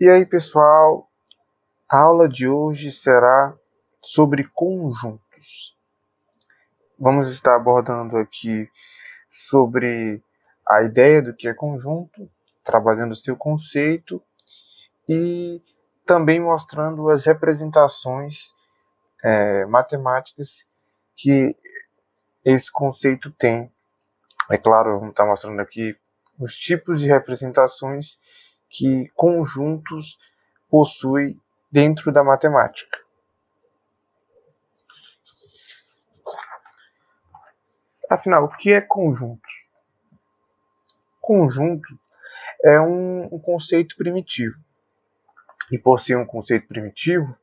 E aí, pessoal, a aula de hoje será sobre conjuntos. Vamos estar abordando aqui sobre a ideia do que é conjunto, trabalhando seu conceito e também mostrando as representações é, matemáticas que esse conceito tem. É claro, vamos estar mostrando aqui os tipos de representações que conjuntos possui dentro da matemática. Afinal, o que é conjuntos? Conjunto é um, um conceito primitivo. E por ser um conceito primitivo,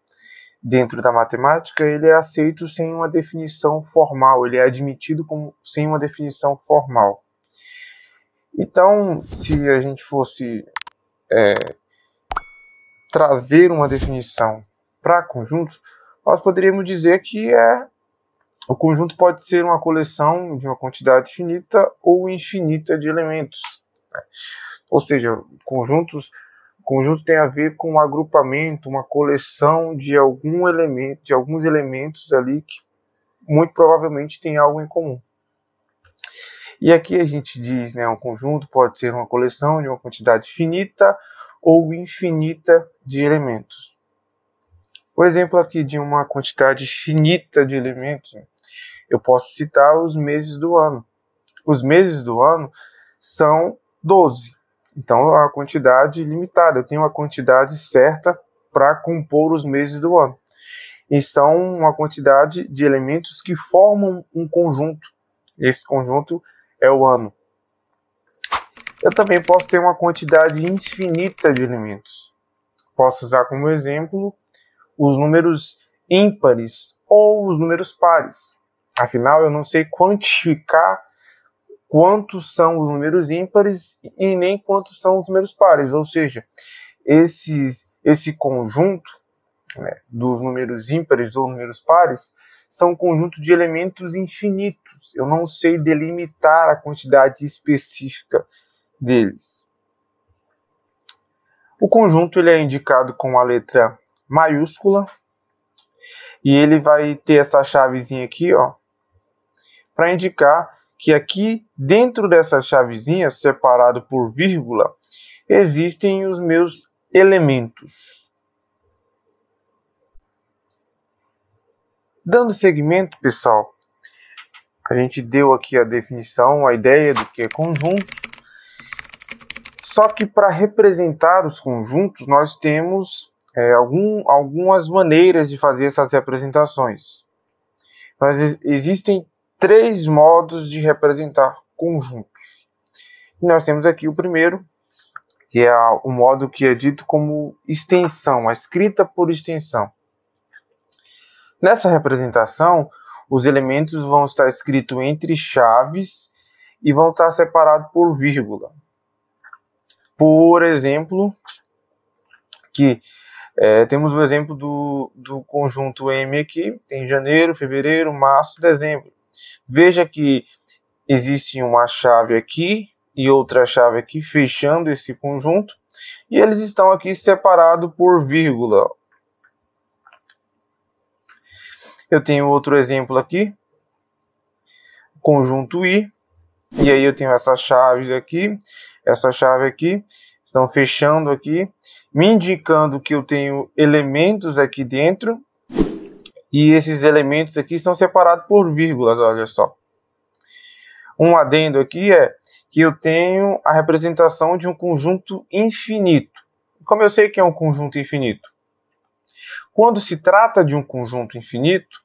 dentro da matemática, ele é aceito sem uma definição formal, ele é admitido como sem uma definição formal. Então, se a gente fosse é, trazer uma definição para conjuntos, nós poderíamos dizer que é o conjunto pode ser uma coleção de uma quantidade finita ou infinita de elementos. Né? Ou seja, conjuntos conjunto tem a ver com um agrupamento, uma coleção de algum elemento, de alguns elementos ali que muito provavelmente tem algo em comum. E aqui a gente diz, né, um conjunto pode ser uma coleção de uma quantidade finita ou infinita de elementos. O exemplo aqui de uma quantidade finita de elementos, eu posso citar os meses do ano. Os meses do ano são 12. Então, é a quantidade limitada. Eu tenho uma quantidade certa para compor os meses do ano. E são uma quantidade de elementos que formam um conjunto. Esse conjunto é o ano eu também posso ter uma quantidade infinita de elementos. Posso usar como exemplo os números ímpares ou os números pares. Afinal, eu não sei quantificar quantos são os números ímpares e nem quantos são os números pares. Ou seja, esses, esse conjunto né, dos números ímpares ou números pares são um conjunto de elementos infinitos. Eu não sei delimitar a quantidade específica deles. O conjunto ele é indicado com a letra maiúscula e ele vai ter essa chavezinha aqui, ó, para indicar que aqui dentro dessa chavezinha, separado por vírgula, existem os meus elementos. Dando seguimento, pessoal, a gente deu aqui a definição, a ideia do que é conjunto. Só que para representar os conjuntos, nós temos é, algum, algumas maneiras de fazer essas representações. Mas existem três modos de representar conjuntos. E nós temos aqui o primeiro, que é o modo que é dito como extensão, a escrita por extensão. Nessa representação, os elementos vão estar escritos entre chaves e vão estar separados por vírgula por exemplo, que é, temos o exemplo do, do conjunto M aqui, tem janeiro, fevereiro, março, dezembro. Veja que existe uma chave aqui e outra chave aqui fechando esse conjunto, e eles estão aqui separados por vírgula. Eu tenho outro exemplo aqui, conjunto I, e aí eu tenho essas chaves aqui, essa chave aqui, estão fechando aqui, me indicando que eu tenho elementos aqui dentro. E esses elementos aqui estão separados por vírgulas, olha só. Um adendo aqui é que eu tenho a representação de um conjunto infinito. Como eu sei que é um conjunto infinito? Quando se trata de um conjunto infinito,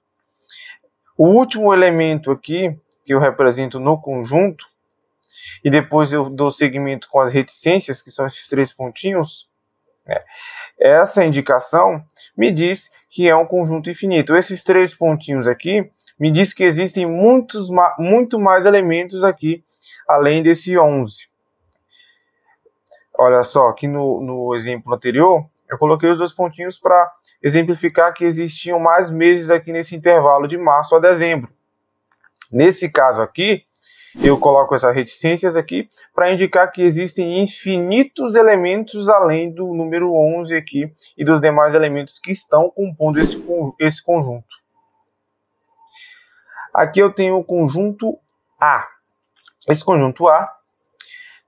o último elemento aqui que eu represento no conjunto, e depois eu dou seguimento com as reticências, que são esses três pontinhos, né? essa indicação me diz que é um conjunto infinito. Esses três pontinhos aqui me diz que existem muitos, muito mais elementos aqui, além desse 11. Olha só, aqui no, no exemplo anterior, eu coloquei os dois pontinhos para exemplificar que existiam mais meses aqui nesse intervalo de março a dezembro. Nesse caso aqui, eu coloco essas reticências aqui para indicar que existem infinitos elementos além do número 11 aqui e dos demais elementos que estão compondo esse, esse conjunto. Aqui eu tenho o conjunto A. Esse conjunto A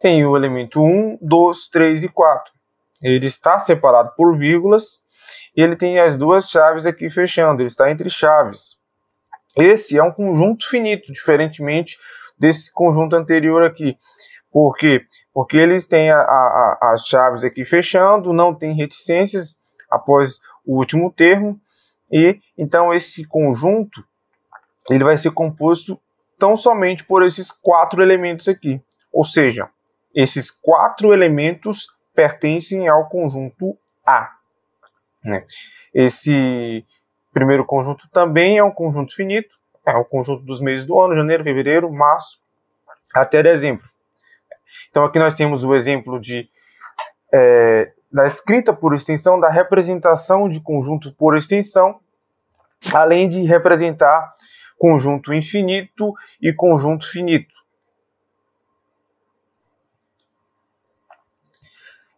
tem o elemento 1, 2, 3 e 4. Ele está separado por vírgulas e ele tem as duas chaves aqui fechando, ele está entre chaves. Esse é um conjunto finito, diferentemente desse conjunto anterior aqui. Por quê? Porque eles têm a, a, as chaves aqui fechando, não tem reticências após o último termo, e então esse conjunto ele vai ser composto tão somente por esses quatro elementos aqui. Ou seja, esses quatro elementos pertencem ao conjunto A. Né? Esse primeiro conjunto também é um conjunto finito, é o um conjunto dos meses do ano, janeiro, fevereiro, março, até dezembro. Então aqui nós temos o exemplo de é, da escrita por extensão, da representação de conjunto por extensão, além de representar conjunto infinito e conjunto finito.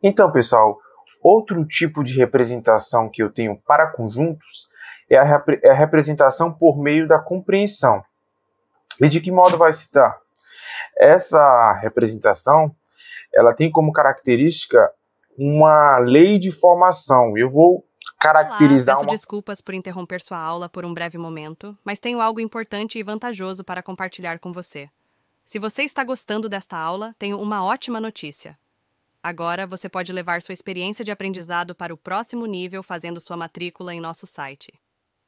Então, pessoal, outro tipo de representação que eu tenho para conjuntos é a, é a representação por meio da compreensão. E de que modo vai se dar? Essa representação ela tem como característica uma lei de formação. Eu vou caracterizar Olá, peço uma... desculpas por interromper sua aula por um breve momento, mas tenho algo importante e vantajoso para compartilhar com você. Se você está gostando desta aula, tenho uma ótima notícia. Agora você pode levar sua experiência de aprendizado para o próximo nível fazendo sua matrícula em nosso site.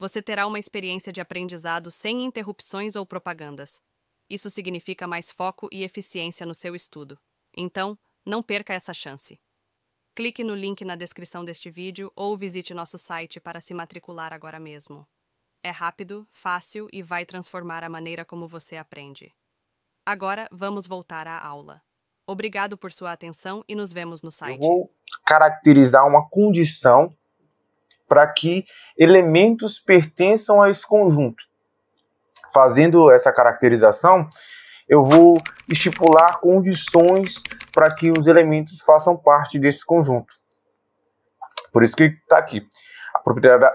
você terá uma experiência de aprendizado sem interrupções ou propagandas. Isso significa mais foco e eficiência no seu estudo. Então, não perca essa chance. Clique no link na descrição deste vídeo ou visite nosso site para se matricular agora mesmo. É rápido, fácil e vai transformar a maneira como você aprende. Agora, vamos voltar à aula. Obrigado por sua atenção e nos vemos no site. Eu vou caracterizar uma condição para que elementos pertençam a esse conjunto. Fazendo essa caracterização, eu vou estipular condições para que os elementos façam parte desse conjunto. Por isso que está aqui. A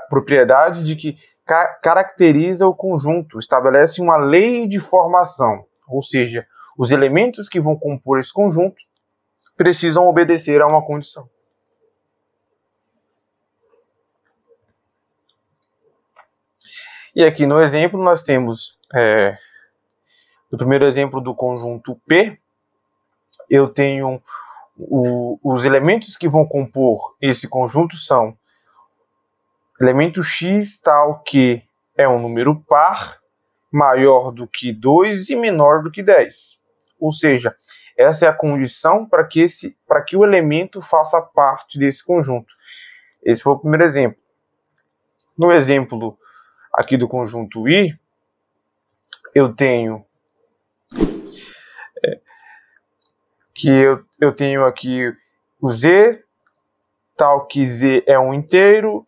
propriedade de que ca caracteriza o conjunto estabelece uma lei de formação, ou seja, os elementos que vão compor esse conjunto precisam obedecer a uma condição. E aqui no exemplo nós temos, é, no primeiro exemplo do conjunto P, eu tenho o, os elementos que vão compor esse conjunto são elemento x tal que é um número par maior do que 2 e menor do que 10. Ou seja, essa é a condição para que, esse, que o elemento faça parte desse conjunto. Esse foi o primeiro exemplo. No exemplo aqui do conjunto I, eu tenho é, que eu, eu tenho aqui o Z, tal que Z é um inteiro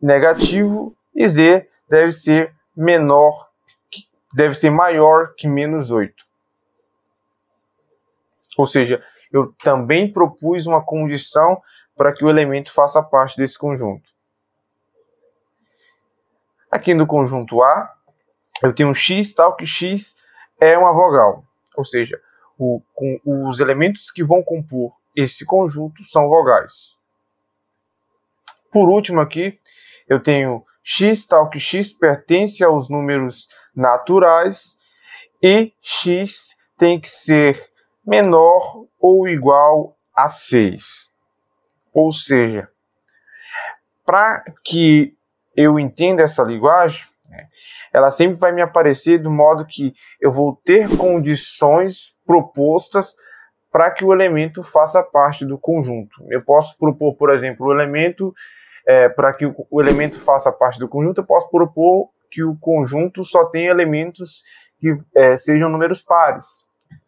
negativo e Z deve ser menor, deve ser maior que menos 8. Ou seja, eu também propus uma condição para que o elemento faça parte desse conjunto. Aqui no conjunto A, eu tenho x tal que x é uma vogal, ou seja, o, com, os elementos que vão compor esse conjunto são vogais. Por último aqui, eu tenho x tal que x pertence aos números naturais e x tem que ser menor ou igual a 6. Ou seja, para que eu entendo essa linguagem, né, ela sempre vai me aparecer do modo que eu vou ter condições propostas para que o elemento faça parte do conjunto. Eu posso propor, por exemplo, o elemento é, para que o, o elemento faça parte do conjunto. Eu posso propor que o conjunto só tenha elementos que é, sejam números pares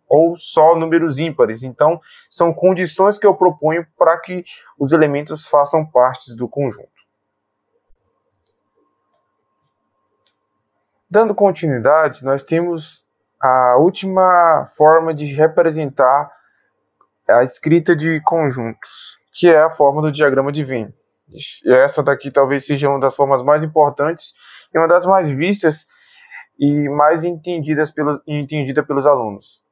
ou só números ímpares. Então, são condições que eu proponho para que os elementos façam parte do conjunto. Dando continuidade, nós temos a última forma de representar a escrita de conjuntos, que é a forma do diagrama de Venn. Essa daqui talvez seja uma das formas mais importantes e uma das mais vistas e mais entendidas pelo, entendida pelos alunos.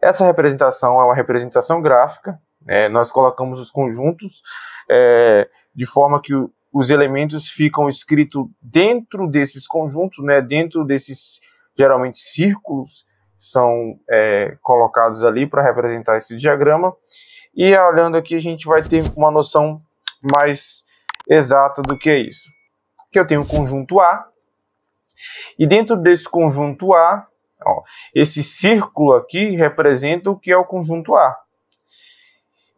Essa representação é uma representação gráfica, né? nós colocamos os conjuntos é, de forma que o, os elementos ficam escritos dentro desses conjuntos, né, dentro desses, geralmente, círculos são é, colocados ali para representar esse diagrama. E ah, olhando aqui, a gente vai ter uma noção mais exata do que é isso. Que eu tenho o um conjunto A, e dentro desse conjunto A, ó, esse círculo aqui representa o que é o conjunto A.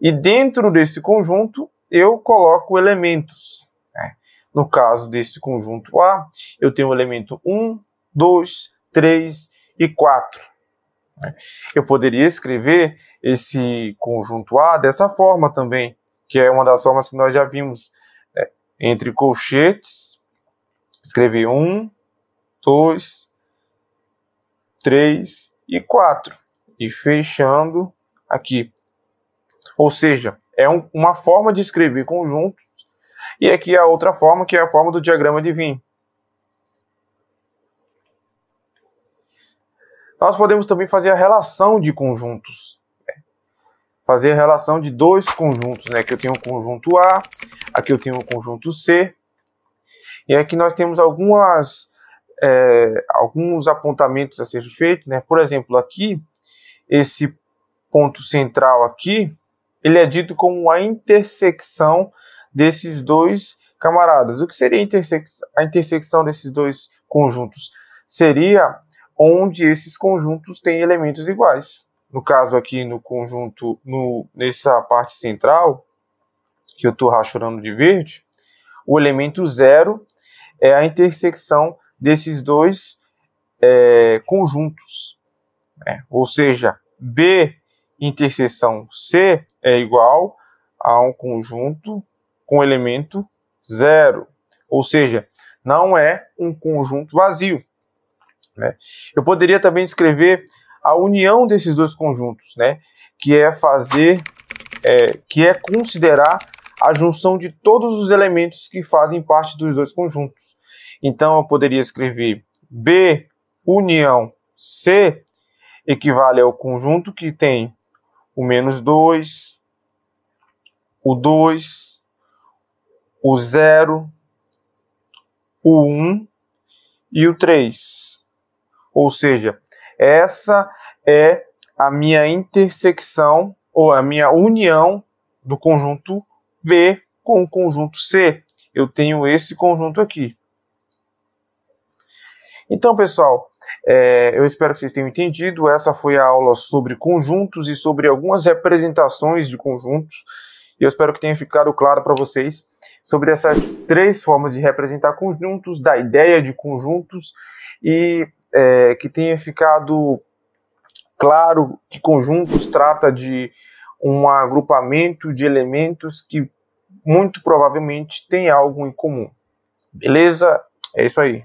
E dentro desse conjunto, eu coloco elementos. No caso desse conjunto A, eu tenho o elemento 1, 2, 3 e 4. Eu poderia escrever esse conjunto A dessa forma também, que é uma das formas que nós já vimos né? entre colchetes. Escrever 1, 2, 3 e 4. E fechando aqui. Ou seja, é um, uma forma de escrever conjuntos e aqui é a outra forma, que é a forma do diagrama de Venn. Nós podemos também fazer a relação de conjuntos. Né? Fazer a relação de dois conjuntos, né? Aqui eu tenho o um conjunto A, aqui eu tenho o um conjunto C. E aqui nós temos algumas, é, alguns apontamentos a ser feitos, né? Por exemplo, aqui, esse ponto central aqui, ele é dito como a intersecção desses dois camaradas. O que seria a, interse a intersecção desses dois conjuntos? Seria onde esses conjuntos têm elementos iguais. No caso aqui no conjunto, no, nessa parte central, que eu estou rachurando de verde, o elemento zero é a intersecção desses dois é, conjuntos. Né? Ou seja, B interseção C é igual a um conjunto com elemento zero. Ou seja, não é um conjunto vazio. Né? Eu poderia também escrever a união desses dois conjuntos, né? que é fazer, é, que é considerar a junção de todos os elementos que fazem parte dos dois conjuntos. Então eu poderia escrever B união C equivale ao conjunto que tem o menos 2, o 2, o 0, o 1 um, e o 3. Ou seja, essa é a minha intersecção ou a minha união do conjunto B com o conjunto C. Eu tenho esse conjunto aqui. Então, pessoal, é, eu espero que vocês tenham entendido. Essa foi a aula sobre conjuntos e sobre algumas representações de conjuntos. E eu espero que tenha ficado claro para vocês sobre essas três formas de representar conjuntos, da ideia de conjuntos e é, que tenha ficado claro que conjuntos trata de um agrupamento de elementos que muito provavelmente tem algo em comum. Beleza? É isso aí.